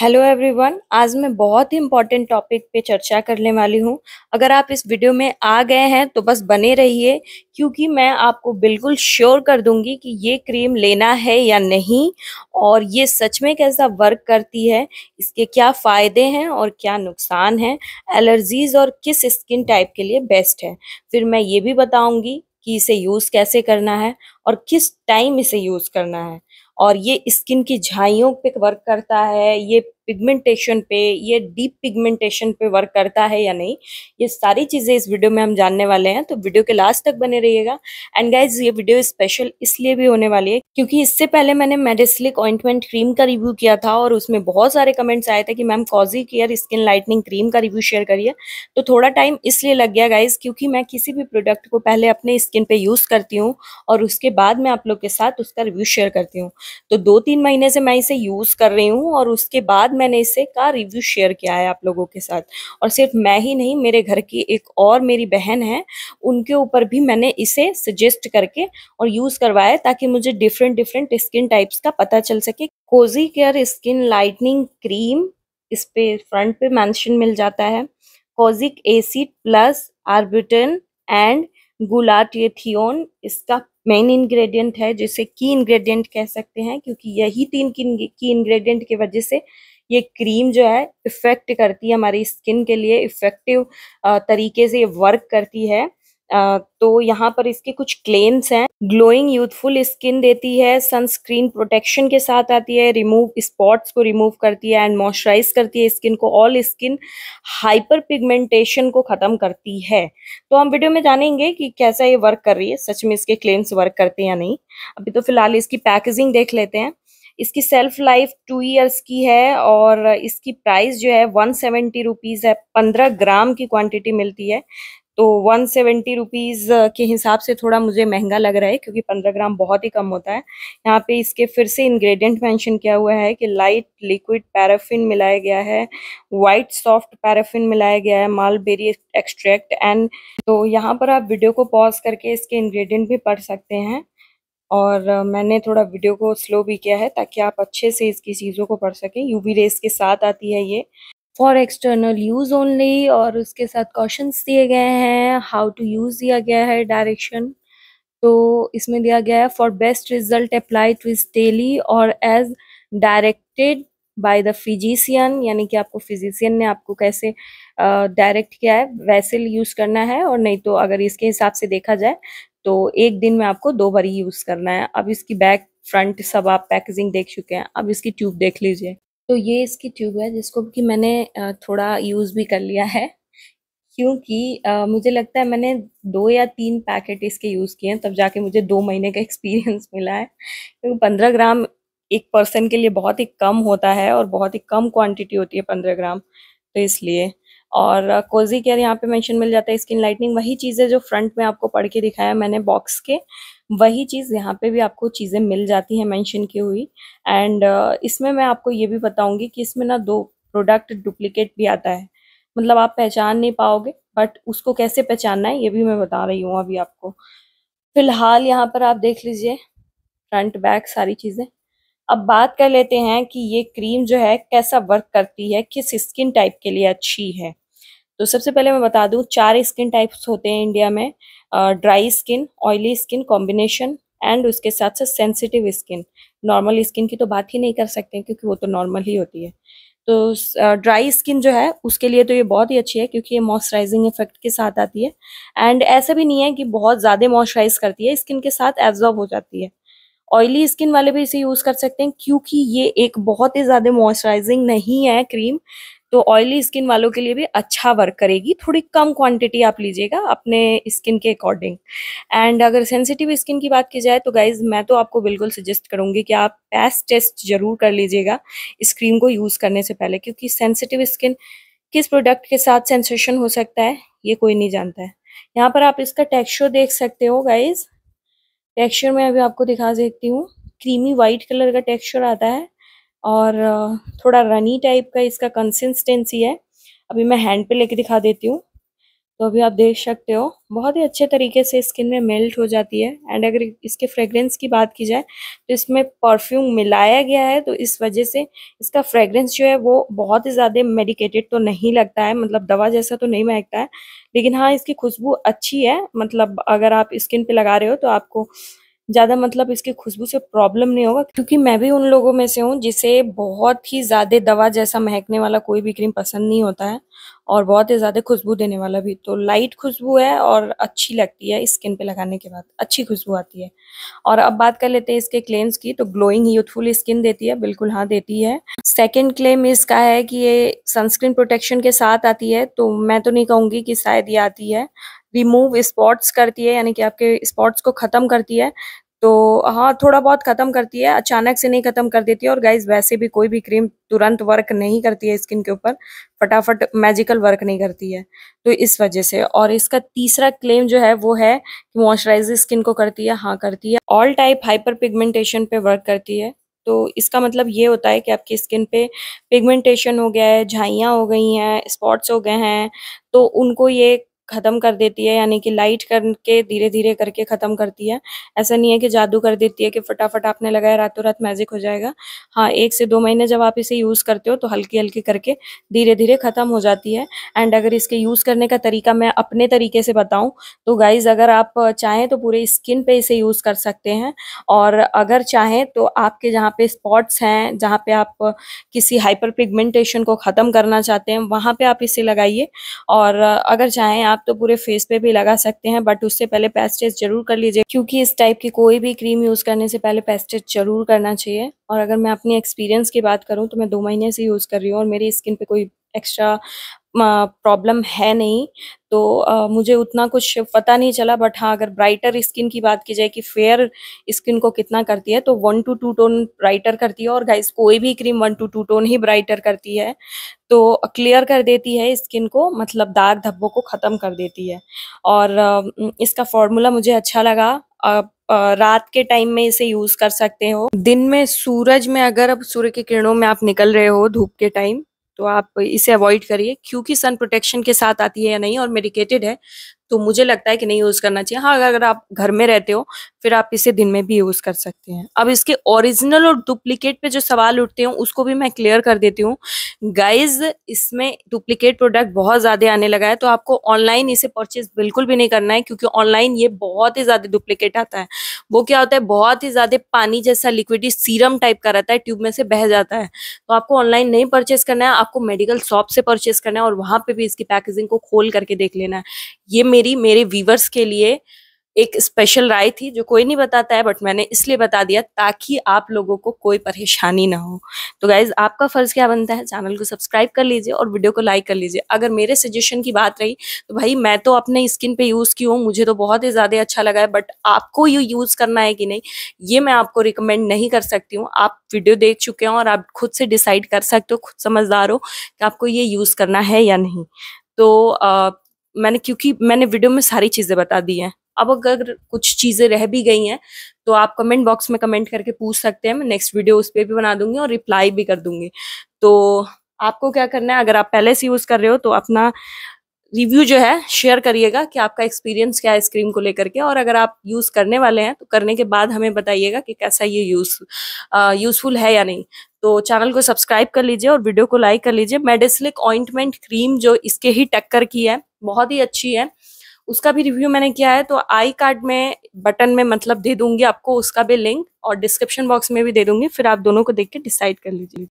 Hello everyone आज मैं बहुत ही इम्पोर्टेंट टॉपिक पे चर्चा करने वाली हूँ अगर आप इस वीडियो में आ गए हैं तो बस बने रहिए क्योंकि मैं आपको बिल्कुल श्योर कर दूंगी कि ये क्रीम लेना है या नहीं और ये सच में कैसा वर्क करती है इसके क्या फ़ायदे हैं और क्या नुकसान हैं एलर्जीज़ और किस स्किन टाइप के लिए बेस्ट है फिर मैं ये भी बताऊँगी कि इसे यूज़ कैसे करना है और किस टाइम इसे यूज़ करना है और ये स्किन की झाइयों पे वर्क करता है ये पिगमेंटेशन पे ये डीप पिगमेंटेशन पे वर्क करता है या नहीं ये सारी चीज़ें इस वीडियो में हम जानने वाले हैं तो वीडियो के लास्ट तक बने रहिएगा एंड गाइज ये वीडियो स्पेशल इसलिए भी होने वाली है क्योंकि इससे पहले मैंने मेडिसलिक ऑइंटमेंट क्रीम का रिव्यू किया था और उसमें बहुत सारे कमेंट्स आए थे कि ma'am Kozicare skin lightening cream का रिव्यू शेयर करिए तो थोड़ा टाइम इसलिए लग गया गाइज क्योंकि मैं किसी भी प्रोडक्ट को पहले अपने स्किन पे यूज़ करती हूँ और उसके बाद मैं आप लोग के साथ उसका रिव्यू शेयर करती हूँ तो दो तीन महीने से मैं इसे यूज़ कर रही हूँ और उसके बाद मैंने इसे का रिव्यू शेयर किया है आप लोगों के साथ और सिर्फ मैं ही नहीं मेरे घर की एक और मेरी बहन है उनके ऊपर भी मैंने इसे सजेस्ट करके और यूज़ करवाया ताकि मुझे डिफरेंट डिफरेंट स्किन टाइप्स का पता चल सके Kozicare skin lightening cream इस पे फ्रंट पे मैंशन मिल जाता है kojic acid plus arbutin and glutathione इसका मेन इंग्रेडिएंट है जिसे की इंग्रेडिएंट कह सकते हैं क्योंकि यही तीन की इंग्रेडिएंट की वजह से ये क्रीम जो है इफ़ेक्ट करती है हमारी स्किन के लिए इफ़ेक्टिव तरीके से ये वर्क करती है तो यहाँ पर इसके कुछ क्लेम्स हैं ग्लोइंग यूथफुल स्किन देती है सनस्क्रीन प्रोटेक्शन के साथ आती है रिमूव स्पॉट्स को रिमूव करती है एंड मॉइस्चराइज करती है स्किन को ऑल स्किन हाइपर पिगमेंटेशन को ख़त्म करती है तो हम वीडियो में जानेंगे कि कैसा ये वर्क कर रही है सच में इसके क्लेम्स वर्क करते हैं या नहीं अभी तो फिलहाल इसकी पैकेजिंग देख लेते हैं इसकी सेल्फ लाइफ टू ईयर्स की है और इसकी प्राइस जो है वन सेवेंटी रुपीज़ है पंद्रह ग्राम की क्वांटिटी मिलती है तो वन सेवेंटी रुपीज़ के हिसाब से थोड़ा मुझे महंगा लग रहा है क्योंकि पंद्रह ग्राम बहुत ही कम होता है यहाँ पे इसके फिर से इंग्रेडिएंट मेंशन किया हुआ है कि लाइट लिक्विड पैराफिन मिलाया गया है वाइट सॉफ्ट पैराफिन मिलाया गया है मालबेरी एक्सट्रैक्ट एंड तो यहाँ पर आप वीडियो को पॉज करके इसके इन्ग्रीडियंट भी पढ़ सकते हैं और मैंने थोड़ा वीडियो को स्लो भी किया है ताकि आप अच्छे से इसकी चीज़ों को पढ़ सकें यूवी रेस के साथ आती है ये फॉर एक्सटर्नल यूज़ ओनली और उसके साथ क्वेश्चंस दिए गए हैं हाउ टू यूज़ दिया गया है डायरेक्शन तो इसमें दिया गया है for best result apply twice daily और as directed by the physician यानी कि आपको फिजिशियन ने आपको कैसे डायरेक्ट uh, किया है वैसे यूज़ करना है और नहीं तो अगर इसके हिसाब से देखा जाए तो एक दिन में आपको दो बार यूज़ करना है अब इसकी बैक फ्रंट सब आप पैकेजिंग देख चुके हैं अब इसकी ट्यूब देख लीजिए तो ये इसकी ट्यूब है जिसको कि मैंने थोड़ा यूज़ भी कर लिया है क्योंकि मुझे लगता है मैंने दो या तीन पैकेट इसके यूज़ किए हैं तब जाके मुझे दो महीने का एक्सपीरियंस मिला है क्योंकि पंद्रह ग्राम एक पर्सन के लिए बहुत ही कम होता है और बहुत ही कम क्वांटिटी होती है पंद्रह ग्राम तो इसलिए और कोजी केयर यहाँ पे मेंशन मिल जाता है स्किन लाइटनिंग वही चीज़ें जो फ्रंट में आपको पढ़ के दिखाया मैंने बॉक्स के वही चीज़ यहाँ पे भी आपको चीज़ें मिल जाती हैं मेंशन की हुई एंड इसमें मैं आपको ये भी बताऊँगी कि इसमें ना दो प्रोडक्ट डुप्लीकेट भी आता है मतलब आप पहचान नहीं पाओगे बट उसको कैसे पहचानना है ये भी मैं बता रही हूँ अभी आपको फिलहाल यहाँ पर आप देख लीजिए फ्रंट बैक सारी चीज़ें अब बात कर लेते हैं कि ये क्रीम जो है कैसा वर्क करती है किस स्किन टाइप के लिए अच्छी है तो सबसे पहले मैं बता दूँ चार स्किन टाइप्स होते हैं इंडिया में dry skin oily skin combination and उसके साथ साथ सेंसिटिव स्किन नॉर्मल स्किन की तो बात ही नहीं कर सकते क्योंकि वो तो नॉर्मल ही होती है तो ड्राई स्किन जो है उसके लिए तो ये बहुत ही अच्छी है क्योंकि ये मॉइस्चराइजिंग इफेक्ट के साथ आती है एंड ऐसा भी नहीं है कि बहुत ज़्यादा मॉइस्चराइज करती है स्किन के साथ एब्जॉर्ब हो जाती है ऑयली स्किन वाले भी इसे यूज़ कर सकते हैं क्योंकि ये एक बहुत ही ज़्यादा मॉइस्चराइजिंग नहीं है क्रीम तो ऑयली स्किन वालों के लिए भी अच्छा वर्क करेगी थोड़ी कम क्वांटिटी आप लीजिएगा अपने स्किन के अकॉर्डिंग एंड अगर सेंसिटिव स्किन की बात की जाए तो गाइज मैं तो आपको बिल्कुल सजेस्ट करूंगी कि आप पैस टेस्ट जरूर कर लीजिएगा इस क्रीम को यूज़ करने से पहले क्योंकि सेंसिटिव स्किन किस प्रोडक्ट के साथ सेंसेशन हो सकता है ये कोई नहीं जानता है यहाँ पर आप इसका टेक्स्चर देख सकते हो गाइज टेक्स्चर मैं अभी आपको दिखा देती हूँ क्रीमी वाइट कलर का टेक्स्चर आता है और थोड़ा रनी टाइप का इसका कंसिस्टेंसी है अभी मैं हैंड पे लेके दिखा देती हूँ तो अभी आप देख सकते हो बहुत ही अच्छे तरीके से स्किन में मेल्ट हो जाती है एंड अगर इसके फ्रेगरेंस की बात की जाए तो इसमें परफ्यूम मिलाया गया है तो इस वजह से इसका फ्रेगरेंस जो है वो बहुत ही ज़्यादा मेडिकेटेड तो नहीं लगता है मतलब दवा जैसा तो नहीं महकता है लेकिन हाँ इसकी खुशबू अच्छी है मतलब अगर आप स्किन पर लगा रहे हो तो आपको ज़्यादा मतलब इसकी खुशबू से प्रॉब्लम नहीं होगा क्योंकि मैं भी उन लोगों में से हूँ जिसे बहुत ही ज़्यादा दवा जैसा महकने वाला कोई भी क्रीम पसंद नहीं होता है और बहुत ही ज़्यादा खुशबू देने वाला भी तो लाइट खुशबू है और अच्छी लगती है स्किन पे लगाने के बाद अच्छी खुशबू आती है और अब बात कर लेते हैं इसके क्लेम्स की तो ग्लोइंग यूथफुल स्किन देती है बिल्कुल हाँ देती है सेकेंड क्लेम इसका है कि ये सनस्क्रीन प्रोटेक्शन के साथ आती है तो मैं तो नहीं कहूँगी कि शायद ये आती है रिमूव स्पॉट्स करती है यानी कि आपके स्पॉट्स को ख़त्म करती है तो हाँ थोड़ा बहुत ख़त्म करती है अचानक से नहीं ख़त्म कर देती है और गाइज वैसे भी कोई भी क्रीम तुरंत वर्क नहीं करती है स्किन के ऊपर फटाफट मैजिकल वर्क नहीं करती है तो इस वजह से और इसका तीसरा क्लेम जो है वो है कि मॉइस्चराइजर स्किन को करती है हाँ करती है ऑल टाइप हाइपर पिगमेंटेशन पे वर्क करती है तो इसका मतलब ये होता है कि आपकी स्किन पे पिगमेंटेशन हो गया है झाइयाँ हो गई हैं स्पॉट्स हो गए हैं तो उनको ये ख़त्म कर देती है यानी कि लाइट करके धीरे धीरे करके ख़त्म करती है ऐसा नहीं है कि जादू कर देती है कि फटाफट आपने लगाया रातों रात मैजिक हो जाएगा हाँ एक से दो महीने जब आप इसे यूज़ करते हो तो हल्की हल्की करके धीरे धीरे ख़त्म हो जाती है एंड अगर इसके यूज़ करने का तरीका मैं अपने तरीके से बताऊँ तो गाइज़ अगर आप चाहें तो पूरे स्किन पे इसे यूज़ कर सकते हैं और अगर चाहें तो आपके जहाँ पे स्पॉट्स हैं जहाँ पे आप किसी हाइपर पिगमेंटेशन को ख़त्म करना चाहते हैं वहाँ पे आप इसे लगाइए और अगर चाहें आप आप तो पूरे फेस पे भी लगा सकते हैं बट उससे पहले पेस्टेज जरूर कर लीजिए क्योंकि इस टाइप की कोई भी क्रीम यूज़ करने से पहले पेस्टेज जरूर करना चाहिए और अगर मैं अपनी एक्सपीरियंस की बात करूँ तो मैं दो महीने से यूज़ कर रही हूँ और मेरी स्किन पे कोई एक्स्ट्रा प्रॉब्लम है नहीं तो आ, मुझे उतना कुछ पता नहीं चला बट हाँ, अगर ब्राइटर स्किन की बात की जाए कि फेयर स्किन को कितना करती है तो one to two tone brighter करती है और गाइस कोई भी cream one to two tone ही ब्राइटर करती है। तो क्लियर कर देती है स्किन को मतलब दाग धब्बों को ख़त्म कर देती है और आ, इसका फ़ॉर्मूला मुझे अच्छा लगा। रात के टाइम में इसे यूज़ कर सकते हो। दिन में सूरज में अगर अब सूर्य की किरणों में आप निकल रहे हो धूप के टाइम तो आप इसे अवॉइड करिए क्योंकि सन प्रोटेक्शन के साथ आती है या नहीं और मेडिकेटेड है तो मुझे लगता है कि नहीं यूज़ करना चाहिए हाँ अगर आप घर में रहते हो फिर आप इसे दिन में भी यूज़ कर सकते हैं अब इसके ओरिजिनल और डुप्लीकेट पे जो सवाल उठते हैं उसको भी मैं क्लियर कर देती हूँ गाइज इसमें डुप्लीकेट प्रोडक्ट बहुत ज़्यादा आने लगा है तो आपको ऑनलाइन इसे परचेज बिल्कुल भी नहीं करना है क्योंकि ऑनलाइन ये बहुत ही ज़्यादा डुप्लीकेट आता है वो क्या होता है बहुत ही ज़्यादा पानी जैसा लिक्विड सीरम टाइप का रहता है ट्यूब में से बह जाता है तो आपको ऑनलाइन नहीं परचेज करना है आपको मेडिकल शॉप से परचेज करना है और वहाँ पर भी इसकी पैकेजिंग को खोल करके देख लेना है ये मेरी मेरे व्यूवर्स के लिए एक स्पेशल राय थी जो कोई नहीं बताता है बट मैंने इसलिए बता दिया ताकि आप लोगों को कोई परेशानी ना हो तो गाइज आपका फर्ज क्या बनता है चैनल को सब्सक्राइब कर लीजिए और वीडियो को लाइक कर लीजिए अगर मेरे सजेशन की बात रही तो भाई मैं तो अपने स्किन पे यूज़ की हूँ मुझे तो बहुत ही ज़्यादा अच्छा लगा है बट आपको ये यूज़ करना है कि नहीं ये मैं आपको रिकमेंड नहीं कर सकती हूँ आप वीडियो देख चुके हैं और आप खुद से डिसाइड कर सकते हो खुद समझदार हो कि आपको ये यूज़ करना है या नहीं तो आ, मैंने क्योंकि मैंने वीडियो में सारी चीज़ें बता दी हैं अब अगर कुछ चीज़ें रह भी गई हैं तो आप कमेंट बॉक्स में कमेंट करके पूछ सकते हैं मैं नेक्स्ट वीडियो उस पर भी बना दूंगी और रिप्लाई भी कर दूंगी तो आपको क्या करना है अगर आप पहले से यूज़ कर रहे हो तो अपना रिव्यू जो है शेयर करिएगा कि आपका एक्सपीरियंस क्या है इस क्रीम को लेकर के और अगर आप यूज़ करने वाले हैं तो करने के बाद हमें बताइएगा कि कैसा ये यूज यूज़फुल है या नहीं तो चैनल को सब्सक्राइब कर लीजिए और वीडियो को लाइक कर लीजिए मेडिसलिक ऑइंटमेंट क्रीम जो इसके ही टक्कर की है बहुत ही अच्छी है उसका भी रिव्यू मैंने किया है तो आई कार्ड में बटन में मतलब दे दूंगी आपको उसका भी लिंक और डिस्क्रिप्शन बॉक्स में भी दे दूंगी फिर आप दोनों को देख के डिसाइड कर लीजिए